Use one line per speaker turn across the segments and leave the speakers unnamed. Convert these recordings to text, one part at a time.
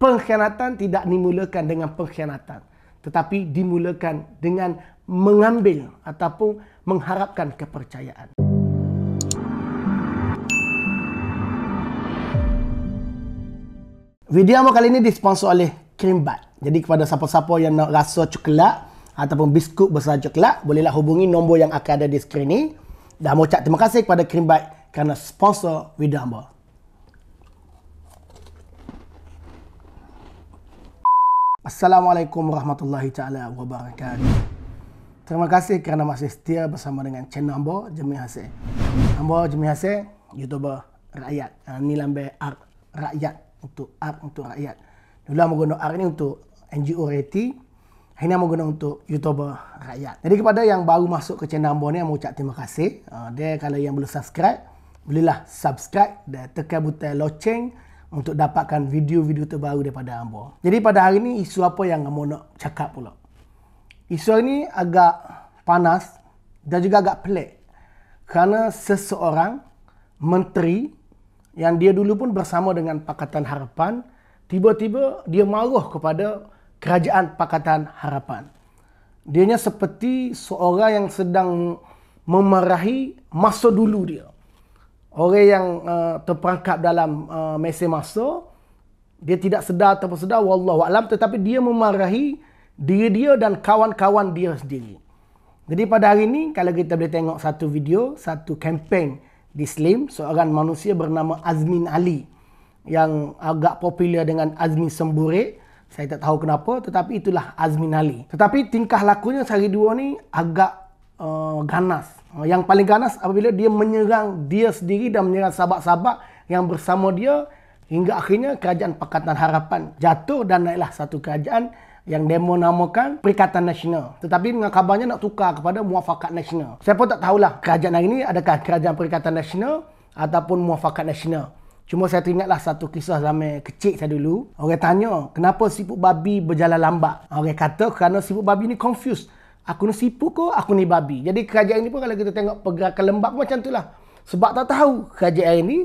pengkhianatan tidak dimulakan dengan pengkhianatan tetapi dimulakan dengan mengambil ataupun mengharapkan kepercayaan. Video amal kali ini disponsor oleh Krimbat. Jadi kepada siapa-siapa yang nak rasa coklat ataupun biskut besar coklat, bolehlah hubungi nombor yang akan ada di skrin ini. Dan mau cak terima kasih kepada Krimbat kerana sponsor video amal. Assalamualaikum warahmatullahi taala wabarakatuh. Terima kasih kerana masih setia bersama dengan channel hamba Jemi Hase. Hamba Jemi Hase, YouTuber rakyat. Ha, ni lambe ar rakyat untuk art untuk rakyat. Dulu aku guna art ni untuk NGO Reti. Ini aku guna untuk YouTuber rakyat. Jadi kepada yang baru masuk ke channel hamba ni, aku ucap terima kasih. Ha, dia kalau yang belum subscribe, belilah subscribe dan tekan butang loceng untuk dapatkan video-video terbaru daripada Ambo. Jadi pada hari ini isu apa yang hamba nak cakap pula? Isu ini agak panas dan juga agak pelik. Kerana seseorang menteri yang dia dulu pun bersama dengan Pakatan Harapan, tiba-tiba dia marah kepada kerajaan Pakatan Harapan. Dianya seperti seorang yang sedang memarahi masa dulu dia orang yang uh, terperangkap dalam uh, mesin masa dia tidak sedar atau sedar wallahu alam tetapi dia memarahi diri dia dan kawan-kawan dia sendiri. Jadi pada hari ini kalau kita boleh tengok satu video, satu kempen di Slim seorang manusia bernama Azmin Ali yang agak popular dengan Azmin Sembure, Saya tak tahu kenapa tetapi itulah Azmin Ali. Tetapi tingkah lakunya sehari dua ni agak uh, ganas. Ah, yang paling ganas apabila dia menyerang dia sendiri dan menyerang sahabat-sahabat yang bersama dia hingga akhirnya kerajaan Pakatan Harapan jatuh dan naiklah satu kerajaan yang demo namakan Perikatan Nasional. Tetapi dengan kabarnya nak tukar kepada Muafakat Nasional. Saya pun tak tahulah kerajaan hari ini adakah kerajaan Perikatan Nasional ataupun Muafakat Nasional. Cuma saya teringatlah satu kisah zaman kecil saya dulu. Orang tanya, kenapa siput babi berjalan lambat? Orang kata kerana siput babi ni confused aku ni sipu ke aku ni babi. Jadi kerajaan ini pun kalau kita tengok pergerakan lembab macam itulah. Sebab tak tahu kerajaan ini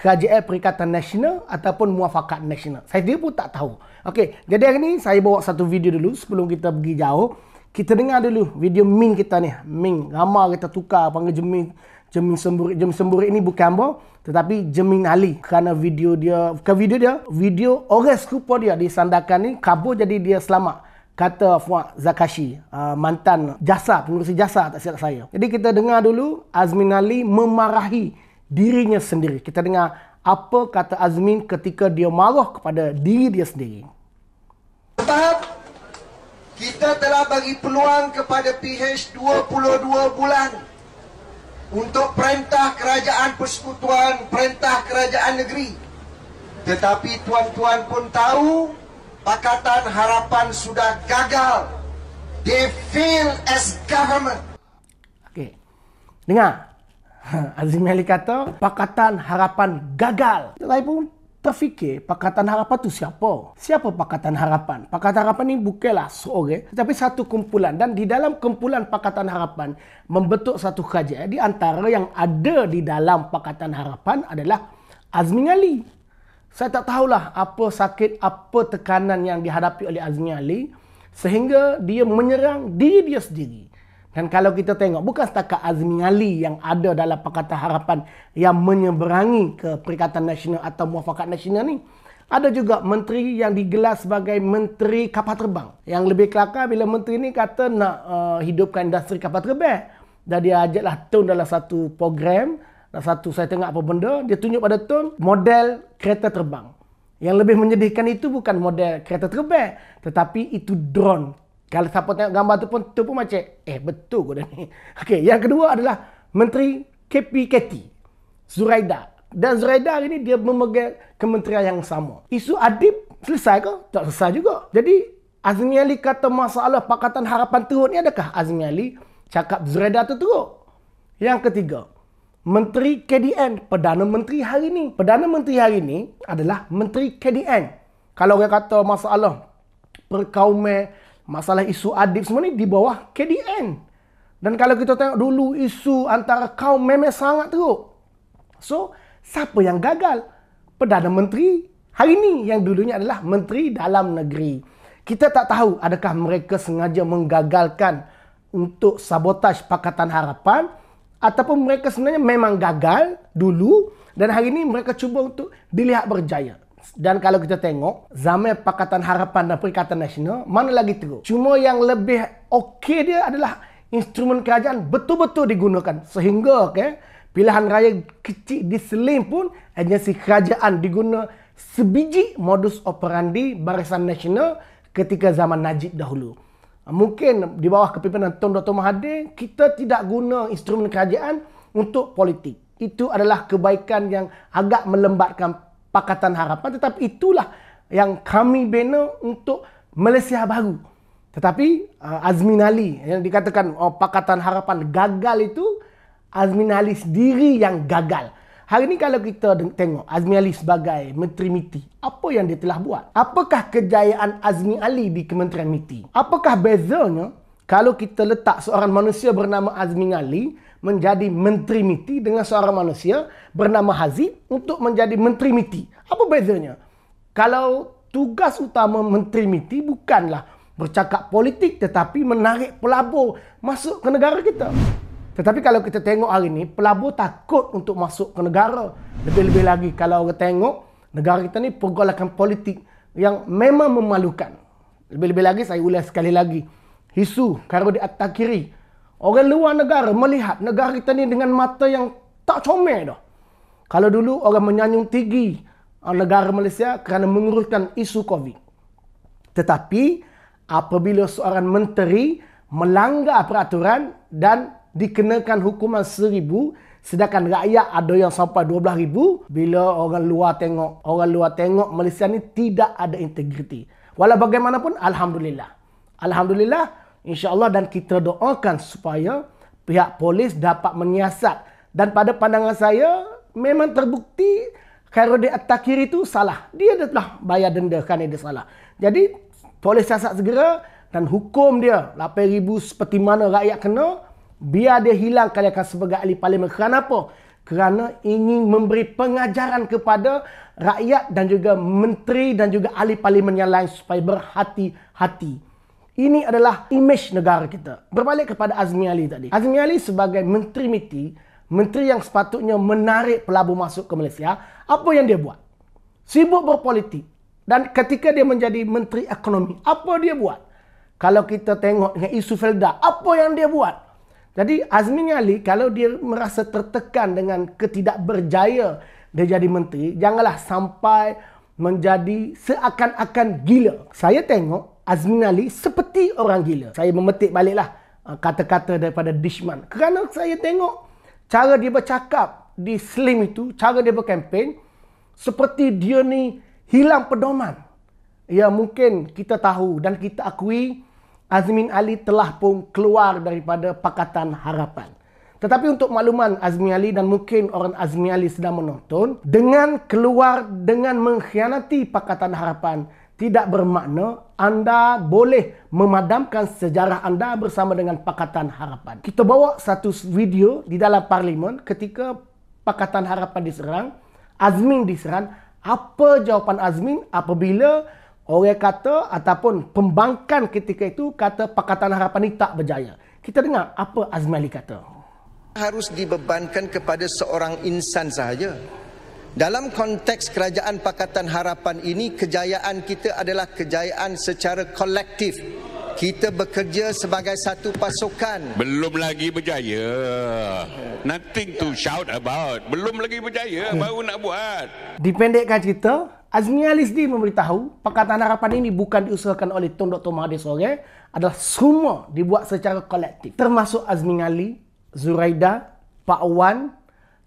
kerajaan perikatan nasional ataupun muafakat nasional. Saya dia pun tak tahu. Okey, jadi hari ni saya bawa satu video dulu sebelum kita pergi jauh. Kita dengar dulu video Ming kita ni. Ming, ramah kita tukar panggil Jemin. Jemin semburi Jemin semburi ni bukan apa. Tetapi Jemin Ali. Kerana video dia, bukan video dia. Video orang skupa dia disandarkan ni kabur jadi dia selamat kata Fuad Zakashi, ah, mantan jasa, pengurusi jasa tak silap saya. Jadi kita dengar dulu Azmin Ali memarahi dirinya sendiri. Kita dengar apa kata Azmin ketika dia marah kepada diri dia
sendiri. Tahap Kita telah bagi peluang kepada PH 22 bulan untuk perintah kerajaan persekutuan, perintah kerajaan negeri. Tetapi tuan-tuan pun tahu Pakatan Harapan sudah gagal. They fail as government.
Okey. Dengar. Azim Ali kata, Pakatan Harapan gagal. Saya pun terfikir Pakatan Harapan tu siapa? Siapa Pakatan Harapan? Pakatan Harapan ni bukanlah seorang, tapi satu kumpulan. Dan di dalam kumpulan Pakatan Harapan, membentuk satu kerajaan, di antara yang ada di dalam Pakatan Harapan adalah Azmi Ali saya tak tahulah apa sakit, apa tekanan yang dihadapi oleh Azmi Ali sehingga dia menyerang diri dia sendiri. Dan kalau kita tengok, bukan setakat Azmi Ali yang ada dalam Pakatan Harapan yang menyeberangi ke Perikatan Nasional atau Muafakat Nasional ni. Ada juga menteri yang digelar sebagai menteri kapal terbang. Yang lebih kelakar bila menteri ni kata nak uh, hidupkan industri kapal terbang. Dan dia ajaklah tun dalam satu program. Dan satu saya tengok apa benda, dia tunjuk pada Tun model kereta terbang. Yang lebih menyedihkan itu bukan model kereta terbang, tetapi itu drone. Kalau siapa tengok gambar tu pun, tu pun macam, eh betul kau ni. Okey, yang kedua adalah Menteri KPKT, Zuraida. Dan Zuraida hari ni dia memegang kementerian yang sama. Isu adib selesai ke? Tak selesai juga. Jadi Azmi Ali kata masalah Pakatan Harapan Teruk ni adakah Azmi Ali cakap Zuraida tu teruk? Yang ketiga, Menteri KDN, Perdana Menteri hari ini. Perdana Menteri hari ini adalah Menteri KDN. Kalau orang kata masalah perkaumeh, masalah isu adib semua ni di bawah KDN. Dan kalau kita tengok dulu isu antara kaum memang sangat teruk. So, siapa yang gagal? Perdana Menteri hari ini yang dulunya adalah Menteri Dalam Negeri. Kita tak tahu adakah mereka sengaja menggagalkan untuk sabotaj Pakatan Harapan ataupun mereka sebenarnya memang gagal dulu dan hari ini mereka cuba untuk dilihat berjaya. Dan kalau kita tengok zaman Pakatan Harapan dan Perikatan Nasional, mana lagi teruk? Cuma yang lebih okey dia adalah instrumen kerajaan betul-betul digunakan sehingga okay, pilihan raya kecil di Selim pun agensi kerajaan diguna sebiji modus operandi Barisan Nasional ketika zaman Najib dahulu mungkin di bawah kepimpinan Tun Dr. Mahathir, kita tidak guna instrumen kerajaan untuk politik. Itu adalah kebaikan yang agak melembatkan Pakatan Harapan. Tetapi itulah yang kami bina untuk Malaysia baru. Tetapi uh, Azmin Ali yang dikatakan oh, Pakatan Harapan gagal itu, Azmin Ali sendiri yang gagal. Hari ini kalau kita tengok Azmi Ali sebagai Menteri MITI, apa yang dia telah buat? Apakah kejayaan Azmi Ali di Kementerian MITI? Apakah bezanya kalau kita letak seorang manusia bernama Azmi Ali menjadi Menteri MITI dengan seorang manusia bernama Hazib untuk menjadi Menteri MITI? Apa bezanya? Kalau tugas utama Menteri MITI bukanlah bercakap politik tetapi menarik pelabur masuk ke negara kita. Tetapi kalau kita tengok hari ini, pelabur takut untuk masuk ke negara. Lebih-lebih lagi kalau orang tengok, negara kita ni pergolakan politik yang memang memalukan. Lebih-lebih lagi, saya ulas sekali lagi. Hisu, kalau di atas kiri. Orang luar negara melihat negara kita ni dengan mata yang tak comel dah. Kalau dulu orang menyanyung tinggi ah, negara Malaysia kerana menguruskan isu COVID. Tetapi apabila seorang menteri melanggar peraturan dan dikenakan hukuman seribu sedangkan rakyat ada yang sampai dua belah ribu bila orang luar tengok orang luar tengok Malaysia ni tidak ada integriti walau bagaimanapun Alhamdulillah Alhamdulillah insyaAllah dan kita doakan supaya pihak polis dapat menyiasat dan pada pandangan saya memang terbukti Khairuddin At-Takir itu salah dia telah bayar denda kerana dia salah jadi polis siasat segera dan hukum dia 8,000 seperti mana rakyat kena biar dia hilang kali akan sebagai ahli parlimen. Kenapa? Kerana ingin memberi pengajaran kepada rakyat dan juga menteri dan juga ahli parlimen yang lain supaya berhati-hati. Ini adalah imej negara kita. Berbalik kepada Azmi Ali tadi. Azmi Ali sebagai menteri MITI, menteri yang sepatutnya menarik pelabur masuk ke Malaysia, apa yang dia buat? Sibuk berpolitik. Dan ketika dia menjadi menteri ekonomi, apa dia buat? Kalau kita tengok dengan isu Felda, apa yang dia buat? Jadi Azmin Ali kalau dia merasa tertekan dengan ketidakberjaya dia jadi menteri, janganlah sampai menjadi seakan-akan gila. Saya tengok Azmin Ali seperti orang gila. Saya memetik baliklah uh, kata-kata daripada Dishman. Kerana saya tengok cara dia bercakap di Slim itu, cara dia berkempen seperti dia ni hilang pedoman. Ya mungkin kita tahu dan kita akui Azmin Ali telah pun keluar daripada Pakatan Harapan. Tetapi untuk makluman Azmin Ali dan mungkin orang Azmin Ali sedang menonton, dengan keluar dengan mengkhianati Pakatan Harapan tidak bermakna anda boleh memadamkan sejarah anda bersama dengan Pakatan Harapan. Kita bawa satu video di dalam parlimen ketika Pakatan Harapan diserang, Azmin diserang, apa jawapan Azmin apabila Orang kata ataupun pembangkang ketika itu kata Pakatan Harapan ini tak berjaya. Kita dengar apa Azmali kata.
Harus dibebankan kepada seorang insan sahaja. Dalam konteks kerajaan Pakatan Harapan ini, kejayaan kita adalah kejayaan secara kolektif kita bekerja sebagai satu pasukan. Belum lagi berjaya. Nothing to shout about. Belum lagi berjaya hmm. baru nak buat.
Dipendekkan cerita, Azmi Alisdi memberitahu Perkataan Harapan ini bukan diusulkan oleh Tun Dr. Mahathir Sore adalah semua dibuat secara kolektif. Termasuk Azmi Ali, Zuraida, Pak Wan,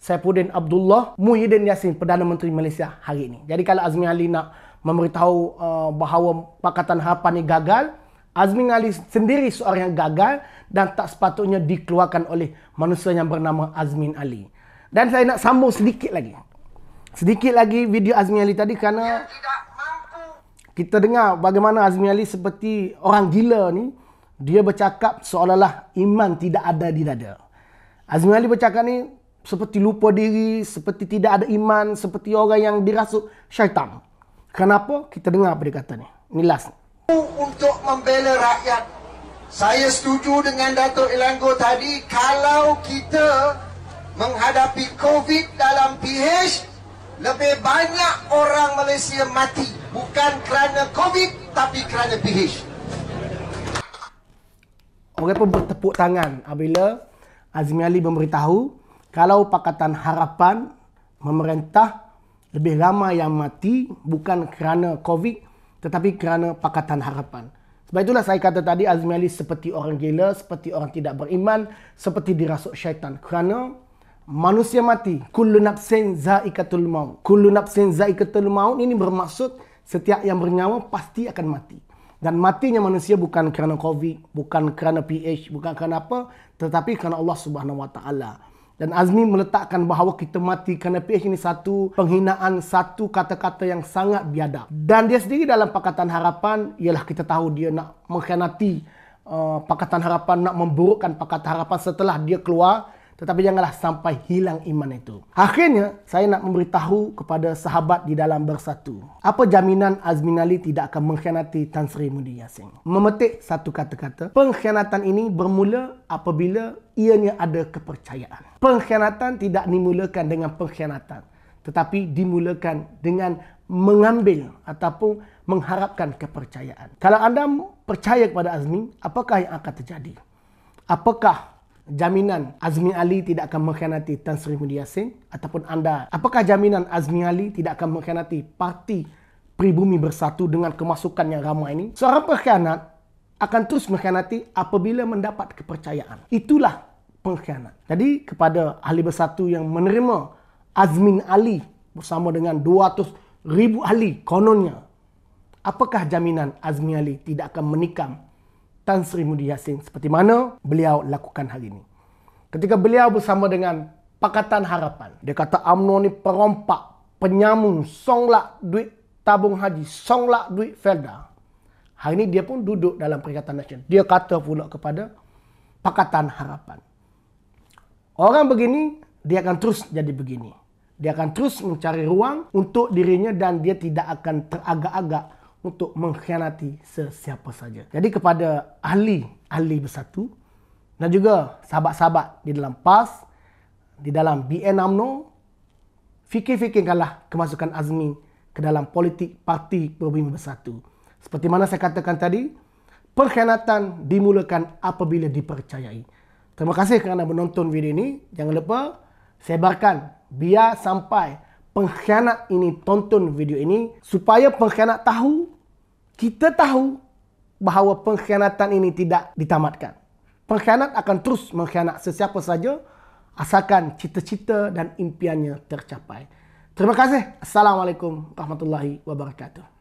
Saipudin Abdullah, Muhyiddin Yassin, Perdana Menteri Malaysia hari ini. Jadi kalau Azmi Ali nak memberitahu uh, bahawa Pakatan Harapan ini gagal, Azmin Ali sendiri seorang yang gagal dan tak sepatutnya dikeluarkan oleh manusia yang bernama Azmin Ali. Dan saya nak sambung sedikit lagi. Sedikit lagi video Azmin Ali tadi kerana kita dengar bagaimana Azmin Ali seperti orang gila ni. Dia bercakap seolah-olah iman tidak ada di dada. Azmin Ali bercakap ni seperti lupa diri, seperti tidak ada iman, seperti orang yang dirasuk syaitan. Kenapa? Kita dengar apa dia kata ni. Ni last.
Untuk membela rakyat. Saya setuju dengan Datuk Ilanggo tadi, kalau kita menghadapi COVID dalam PH, lebih banyak orang Malaysia mati. Bukan kerana COVID, tapi kerana PH.
Mereka pun bertepuk tangan apabila Azmi Ali memberitahu kalau Pakatan Harapan memerintah lebih ramai yang mati bukan kerana COVID tetapi kerana Pakatan Harapan. Sebab itulah saya kata tadi Azmi Ali seperti orang gila, seperti orang tidak beriman, seperti dirasuk syaitan. Kerana manusia mati. Kullu nafsin za'ikatul maut. Kullu nafsin za'ikatul maut ini bermaksud setiap yang bernyawa pasti akan mati. Dan matinya manusia bukan kerana COVID, bukan kerana PH, bukan kerana apa, tetapi kerana Allah Subhanahu Wa Taala. Dan Azmi meletakkan bahawa kita mati kerana PH ini satu penghinaan, satu kata-kata yang sangat biadab. Dan dia sendiri dalam Pakatan Harapan, ialah kita tahu dia nak mengkhianati uh, Pakatan Harapan, nak memburukkan Pakatan Harapan setelah dia keluar tetapi janganlah sampai hilang iman itu. Akhirnya, saya nak memberitahu kepada sahabat di dalam bersatu. Apa jaminan Azmin Ali tidak akan mengkhianati Tan Sri Mudi Yassin? Memetik satu kata-kata, pengkhianatan ini bermula apabila ianya ada kepercayaan. Pengkhianatan tidak dimulakan dengan pengkhianatan. Tetapi dimulakan dengan mengambil ataupun mengharapkan kepercayaan. Kalau anda percaya kepada Azmin, apakah yang akan terjadi? Apakah jaminan Azmi Ali tidak akan mengkhianati Tan Sri Mudi Yassin ataupun anda? Apakah jaminan Azmi Ali tidak akan mengkhianati parti pribumi bersatu dengan kemasukan yang ramai ini? Seorang pengkhianat akan terus mengkhianati apabila mendapat kepercayaan. Itulah pengkhianat. Jadi kepada ahli bersatu yang menerima Azmin Ali bersama dengan 200 ribu ahli kononnya. Apakah jaminan Azmi Ali tidak akan menikam Tan Sri Mudi Yassin seperti mana beliau lakukan hal ini. Ketika beliau bersama dengan Pakatan Harapan, dia kata UMNO ni perompak, penyamun, songlak duit tabung haji, songlak duit felda. Hari ini dia pun duduk dalam Perikatan Nasional. Dia kata pula kepada Pakatan Harapan. Orang begini, dia akan terus jadi begini. Dia akan terus mencari ruang untuk dirinya dan dia tidak akan teragak-agak untuk mengkhianati sesiapa saja. Jadi kepada ahli, ahli bersatu dan juga sahabat-sahabat di dalam PAS, di dalam BN UMNO, fikir-fikirkanlah kemasukan Azmi ke dalam politik parti Perubahan Bersatu. Seperti mana saya katakan tadi, perkhianatan dimulakan apabila dipercayai. Terima kasih kerana menonton video ini. Jangan lupa sebarkan biar sampai pengkhianat ini tonton video ini supaya pengkhianat tahu kita tahu bahawa pengkhianatan ini tidak ditamatkan. Pengkhianat akan terus mengkhianat sesiapa saja asalkan cita-cita dan impiannya tercapai. Terima kasih. Assalamualaikum warahmatullahi wabarakatuh.